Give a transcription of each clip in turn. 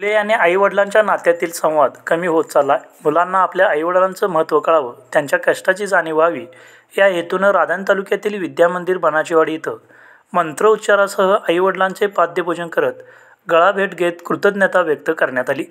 मुले आणि आईवडिलांच्या नात्यातील संवाद कमी होत चालला मुलांना आपल्या आईवडिलांचं महत्त्व कळावं त्यांच्या कष्टाची जाणीव व्हावी या हेतूनं राधान तालुक्यातील विद्यामंदिर बनाचीवाडी इथं मंत्रोच्चारासह आईवडिलांचे पाद्यपूजन करत गळा भेट घेत कृतज्ञता व्यक्त करण्यात आली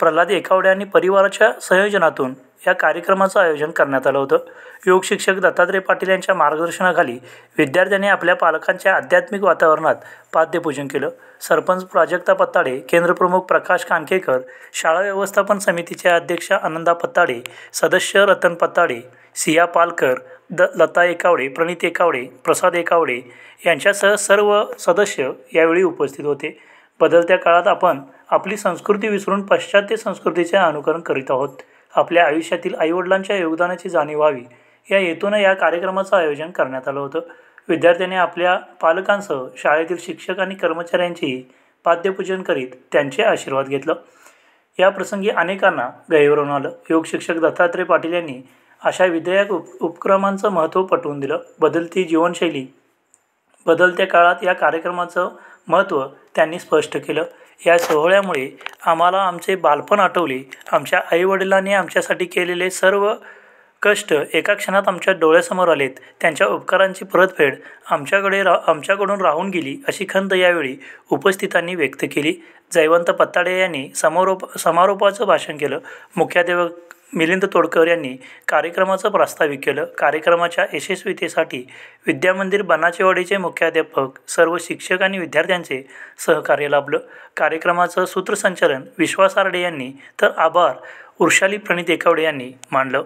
प्रल्हाद एकावडे आणि परिवाराच्या संयोजनातून या कार्यक्रमाचं आयोजन करण्यात आलं होतं योग शिक्षक दत्तात्रय पाटील यांच्या मार्गदर्शनाखाली विद्यार्थ्यांनी आपल्या पालकांच्या आध्यात्मिक वातावरणात पाद्यपूजन केलं सरपंच प्राजक्ता पत्ताडे केंद्रप्रमुख प्रकाश कानकेकर शाळा व्यवस्थापन समितीच्या अध्यक्ष आनंदा पत्ताडे सदस्य रतन पत्ताडे सिया पालकर द लता एकावडे प्रणित एकावडे प्रसाद एकावडे यांच्यासह सर्व सदस्य यावेळी उपस्थित होते बदलत्या काळात आपण आपली संस्कृती विसरून पाश्चात्य संस्कृतीचे अनुकरण करीत आहोत आपल्या आयुष्यातील आईवडिलांच्या योगदानाची जाणीव व्हावी या हेतूनं या कार्यक्रमाचं आयोजन करण्यात आलं होतं विद्यार्थ्यांनी आपल्या पालकांसह शाळेतील शिक्षक आणि कर्मचाऱ्यांचीही पाद्यपूजन करीत त्यांचे आशीर्वाद घेतलं या प्रसंगी अनेकांना गैरवरून आलं योग शिक्षक दत्तात्रय पाटील यांनी अशा विधेयक उप उपक्रमांचं महत्त्व पटवून दिलं बदलती जीवनशैली बदलत्या काळात या कार्यक्रमाचं महत्त्व त्यांनी स्पष्ट केलं या सोहळ्यामुळे आम्हाला आमचे बालपण आठवले आमच्या आईवडिलांनी आमच्यासाठी केलेले सर्व कष्ट एका क्षणात आमच्या डोळ्यासमोर आलेत त्यांच्या उपकारांची परतफेड आमच्याकडे रा आमच्याकडून राहून गेली अशी खंत यावेळी उपस्थितांनी व्यक्त केली जयवंत पत्ताडे यांनी समारोप समारोपाचं भाषण केलं मुख्याध्यापक मिलिंद तोडकर यांनी कार्यक्रमाचं प्रास्ताविक केलं कार्यक्रमाच्या यशस्वीतेसाठी विद्यामंदिर बनाचेवाडीचे मुख्याध्यापक सर्व शिक्षक आणि विद्यार्थ्यांचे सहकार्य लाभलं कार्यक्रमाचं सूत्रसंचालन आरडे यांनी तर आभार वृषाली प्रणित एकावडे यांनी मांडलं